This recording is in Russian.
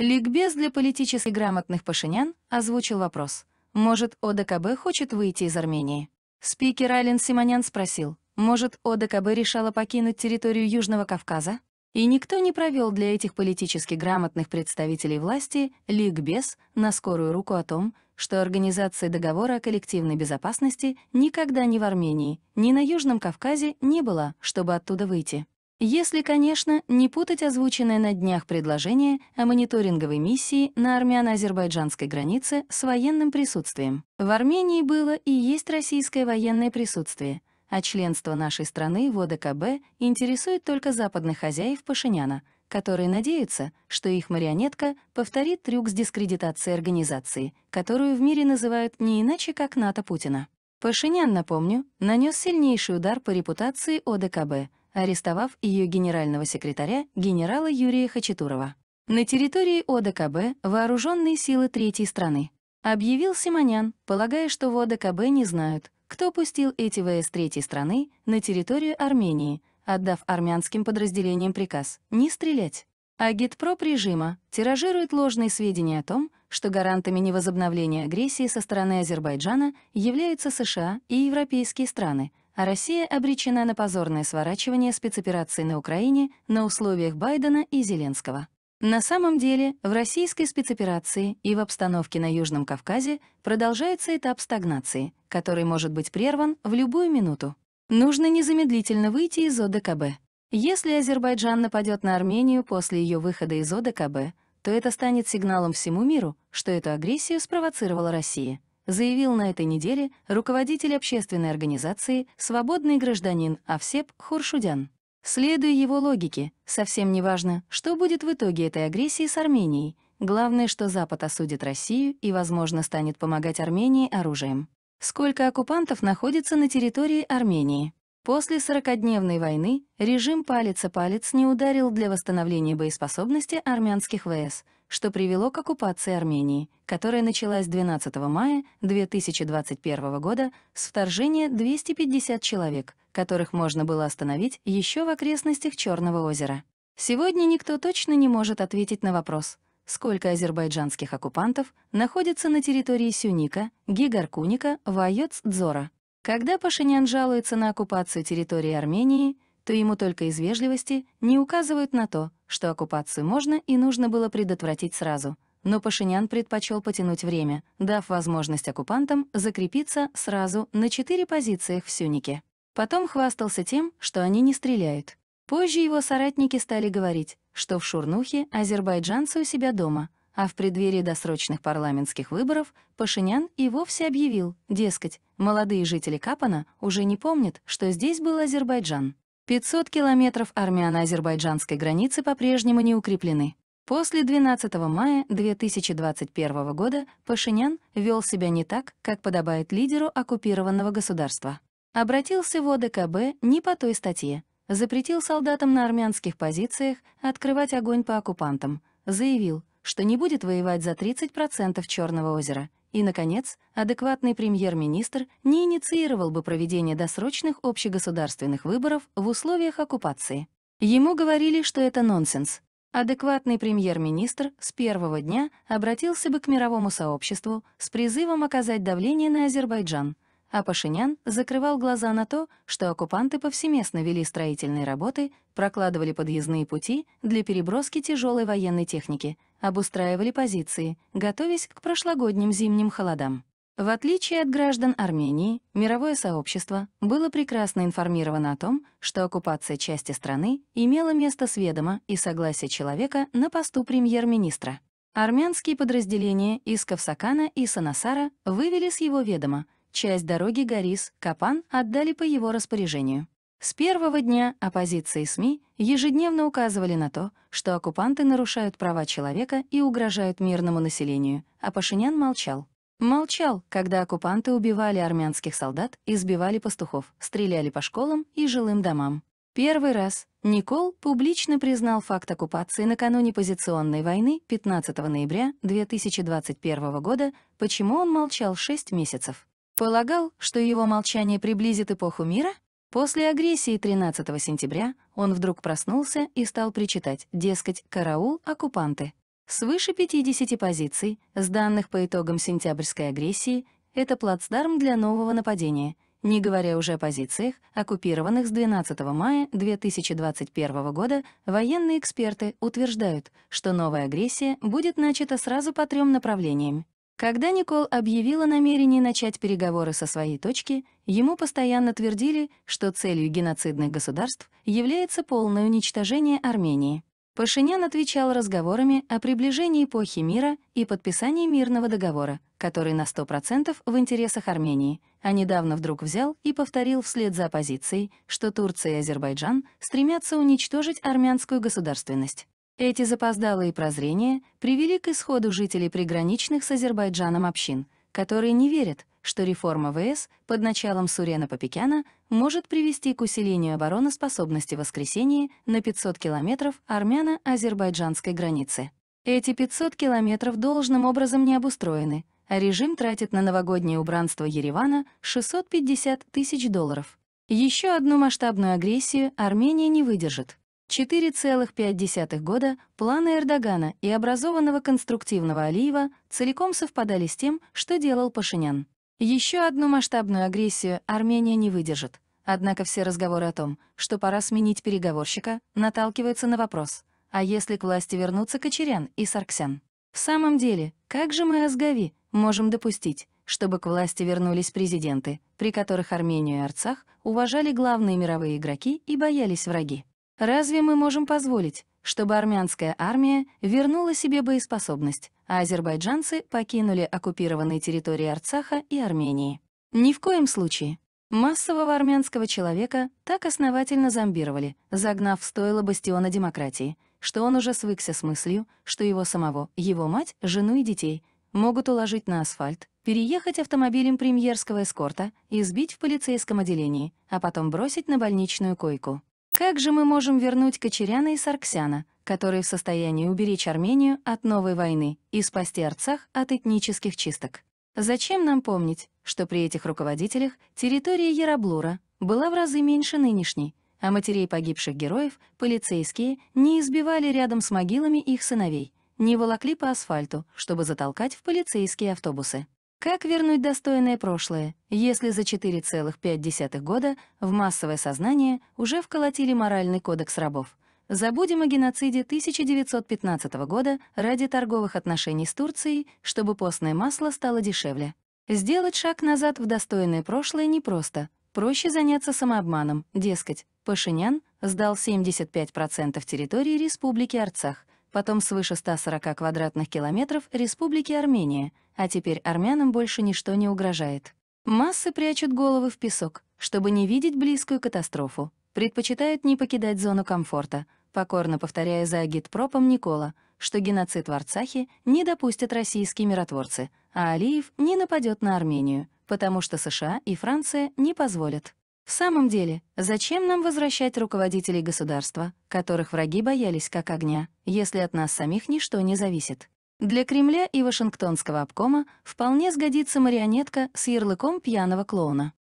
Ликбез для политически грамотных пашинян озвучил вопрос. Может, ОДКБ хочет выйти из Армении? Спикер Ален Симонян спросил, может, ОДКБ решала покинуть территорию Южного Кавказа? И никто не провел для этих политически грамотных представителей власти ликбез на скорую руку о том, что организации договора о коллективной безопасности никогда ни в Армении, ни на Южном Кавказе не было, чтобы оттуда выйти. Если, конечно, не путать озвученное на днях предложение о мониторинговой миссии на армяно-азербайджанской границе с военным присутствием. В Армении было и есть российское военное присутствие, а членство нашей страны в ОДКБ интересует только западных хозяев Пашиняна, которые надеются, что их марионетка повторит трюк с дискредитацией организации, которую в мире называют не иначе, как НАТО Путина. Пашинян, напомню, нанес сильнейший удар по репутации ОДКБ — арестовав ее генерального секретаря генерала Юрия Хачатурова. На территории ОДКБ вооруженные силы третьей страны. Объявил Симонян, полагая, что в ОДКБ не знают, кто пустил эти ВС третьей страны на территорию Армении, отдав армянским подразделениям приказ «не стрелять». А Агитпроп режима тиражирует ложные сведения о том, что гарантами невозобновления агрессии со стороны Азербайджана являются США и европейские страны, а Россия обречена на позорное сворачивание спецоперации на Украине на условиях Байдена и Зеленского. На самом деле, в российской спецоперации и в обстановке на Южном Кавказе продолжается этап стагнации, который может быть прерван в любую минуту. Нужно незамедлительно выйти из ОДКБ. Если Азербайджан нападет на Армению после ее выхода из ОДКБ, то это станет сигналом всему миру, что эту агрессию спровоцировала Россия заявил на этой неделе руководитель общественной организации «Свободный гражданин» Авсеп Хуршудян. Следуя его логике, совсем не важно, что будет в итоге этой агрессии с Арменией, главное, что Запад осудит Россию и, возможно, станет помогать Армении оружием. Сколько оккупантов находится на территории Армении? После 40-дневной войны режим палец о палец не ударил для восстановления боеспособности армянских ВС, что привело к оккупации Армении, которая началась 12 мая 2021 года с вторжения 250 человек, которых можно было остановить еще в окрестностях Черного озера. Сегодня никто точно не может ответить на вопрос, сколько азербайджанских оккупантов находится на территории Сюника, Гигаркуника, Вайоц-Дзора — когда Пашинян жалуется на оккупацию территории Армении, то ему только из вежливости не указывают на то, что оккупацию можно и нужно было предотвратить сразу. Но Пашинян предпочел потянуть время, дав возможность оккупантам закрепиться сразу на четыре позициях в Сюнике. Потом хвастался тем, что они не стреляют. Позже его соратники стали говорить, что в Шурнухе азербайджанцы у себя дома, а в преддверии досрочных парламентских выборов Пашинян и вовсе объявил, дескать, молодые жители Капана уже не помнят, что здесь был Азербайджан. 500 километров армяно-азербайджанской границы по-прежнему не укреплены. После 12 мая 2021 года Пашинян вел себя не так, как подобает лидеру оккупированного государства. Обратился в ОДКБ не по той статье. Запретил солдатам на армянских позициях открывать огонь по оккупантам. Заявил, что не будет воевать за 30% Черного озера. И, наконец, адекватный премьер-министр не инициировал бы проведение досрочных общегосударственных выборов в условиях оккупации. Ему говорили, что это нонсенс. Адекватный премьер-министр с первого дня обратился бы к мировому сообществу с призывом оказать давление на Азербайджан — а Пашинян закрывал глаза на то, что оккупанты повсеместно вели строительные работы, прокладывали подъездные пути для переброски тяжелой военной техники, обустраивали позиции, готовясь к прошлогодним зимним холодам. В отличие от граждан Армении, мировое сообщество было прекрасно информировано о том, что оккупация части страны имела место сведомо и согласия человека на посту премьер-министра. Армянские подразделения из Ковсакана и Санасара вывели с его ведома, часть дороги Горис-Капан отдали по его распоряжению. С первого дня оппозиции СМИ ежедневно указывали на то, что оккупанты нарушают права человека и угрожают мирному населению, а Пашинян молчал. Молчал, когда оккупанты убивали армянских солдат, избивали пастухов, стреляли по школам и жилым домам. Первый раз Никол публично признал факт оккупации накануне позиционной войны 15 ноября 2021 года, почему он молчал 6 месяцев. Полагал, что его молчание приблизит эпоху мира? После агрессии 13 сентября он вдруг проснулся и стал причитать, дескать, «караул, оккупанты». Свыше 50 позиций, с данных по итогам сентябрьской агрессии, это плацдарм для нового нападения, не говоря уже о позициях, оккупированных с 12 мая 2021 года, военные эксперты утверждают, что новая агрессия будет начата сразу по трем направлениям когда Никол объявил о намерении начать переговоры со своей точки, ему постоянно твердили, что целью геноцидных государств является полное уничтожение Армении. Пашинян отвечал разговорами о приближении эпохи мира и подписании мирного договора, который на 100% в интересах Армении, а недавно вдруг взял и повторил вслед за оппозицией, что Турция и Азербайджан стремятся уничтожить армянскую государственность. Эти запоздалые прозрения привели к исходу жителей приграничных с Азербайджаном общин, которые не верят, что реформа ВС под началом Сурена Попекяна может привести к усилению обороноспособности воскресенье на 500 километров армяно-азербайджанской границы. Эти 500 километров должным образом не обустроены, а режим тратит на новогоднее убранство Еревана 650 тысяч долларов. Еще одну масштабную агрессию Армения не выдержит. 4,5 года планы Эрдогана и образованного конструктивного Алиева целиком совпадали с тем, что делал Пашинян. Еще одну масштабную агрессию Армения не выдержит. Однако все разговоры о том, что пора сменить переговорщика, наталкиваются на вопрос, а если к власти вернутся Кочерян и Сарксян? В самом деле, как же мы, Азгави, можем допустить, чтобы к власти вернулись президенты, при которых Армению и Арцах уважали главные мировые игроки и боялись враги? Разве мы можем позволить, чтобы армянская армия вернула себе боеспособность, а азербайджанцы покинули оккупированные территории Арцаха и Армении? Ни в коем случае. Массового армянского человека так основательно зомбировали, загнав в стойло бастиона демократии, что он уже свыкся с мыслью, что его самого, его мать, жену и детей могут уложить на асфальт, переехать автомобилем премьерского эскорта и сбить в полицейском отделении, а потом бросить на больничную койку. Как же мы можем вернуть Кочеряна и Сарксяна, которые в состоянии уберечь Армению от новой войны и спасти Арцах от этнических чисток? Зачем нам помнить, что при этих руководителях территория Яраблура была в разы меньше нынешней, а матерей погибших героев полицейские не избивали рядом с могилами их сыновей, не волокли по асфальту, чтобы затолкать в полицейские автобусы. Как вернуть достойное прошлое, если за 4,5 года в массовое сознание уже вколотили моральный кодекс рабов? Забудем о геноциде 1915 года ради торговых отношений с Турцией, чтобы постное масло стало дешевле. Сделать шаг назад в достойное прошлое непросто. Проще заняться самообманом, дескать, Пашинян сдал 75% территории Республики Арцах — потом свыше 140 квадратных километров Республики Армения, а теперь армянам больше ничто не угрожает. Массы прячут головы в песок, чтобы не видеть близкую катастрофу, предпочитают не покидать зону комфорта, покорно повторяя за агитпропом Никола, что геноцид в Арцахе не допустят российские миротворцы, а Алиев не нападет на Армению, потому что США и Франция не позволят. В самом деле, зачем нам возвращать руководителей государства, которых враги боялись как огня, если от нас самих ничто не зависит? Для Кремля и Вашингтонского обкома вполне сгодится марионетка с ярлыком пьяного клоуна.